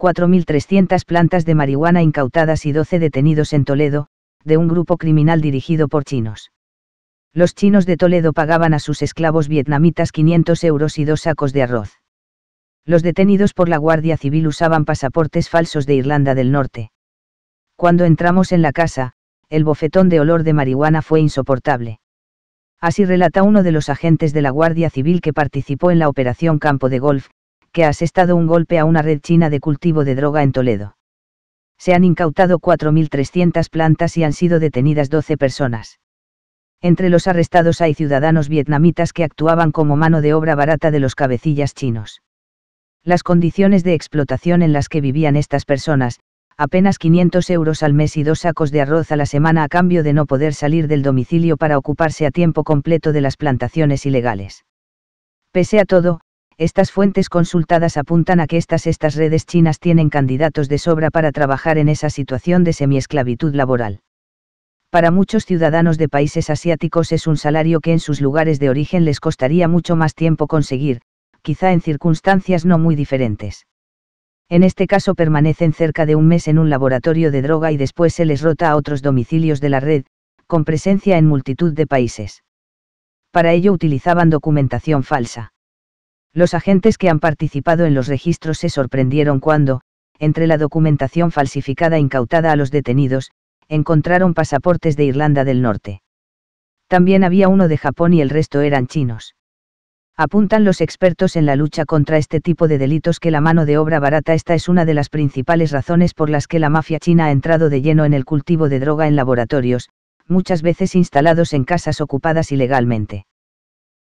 4.300 plantas de marihuana incautadas y 12 detenidos en Toledo, de un grupo criminal dirigido por chinos. Los chinos de Toledo pagaban a sus esclavos vietnamitas 500 euros y dos sacos de arroz. Los detenidos por la Guardia Civil usaban pasaportes falsos de Irlanda del Norte. Cuando entramos en la casa, el bofetón de olor de marihuana fue insoportable. Así relata uno de los agentes de la Guardia Civil que participó en la operación Campo de Golf, que ha asestado un golpe a una red china de cultivo de droga en Toledo. Se han incautado 4.300 plantas y han sido detenidas 12 personas. Entre los arrestados hay ciudadanos vietnamitas que actuaban como mano de obra barata de los cabecillas chinos. Las condiciones de explotación en las que vivían estas personas, apenas 500 euros al mes y dos sacos de arroz a la semana a cambio de no poder salir del domicilio para ocuparse a tiempo completo de las plantaciones ilegales. Pese a todo, estas fuentes consultadas apuntan a que estas estas redes chinas tienen candidatos de sobra para trabajar en esa situación de semiesclavitud laboral. Para muchos ciudadanos de países asiáticos es un salario que en sus lugares de origen les costaría mucho más tiempo conseguir, quizá en circunstancias no muy diferentes. En este caso permanecen cerca de un mes en un laboratorio de droga y después se les rota a otros domicilios de la red, con presencia en multitud de países. Para ello utilizaban documentación falsa. Los agentes que han participado en los registros se sorprendieron cuando, entre la documentación falsificada e incautada a los detenidos, encontraron pasaportes de Irlanda del Norte. También había uno de Japón y el resto eran chinos. Apuntan los expertos en la lucha contra este tipo de delitos que la mano de obra barata esta es una de las principales razones por las que la mafia china ha entrado de lleno en el cultivo de droga en laboratorios, muchas veces instalados en casas ocupadas ilegalmente.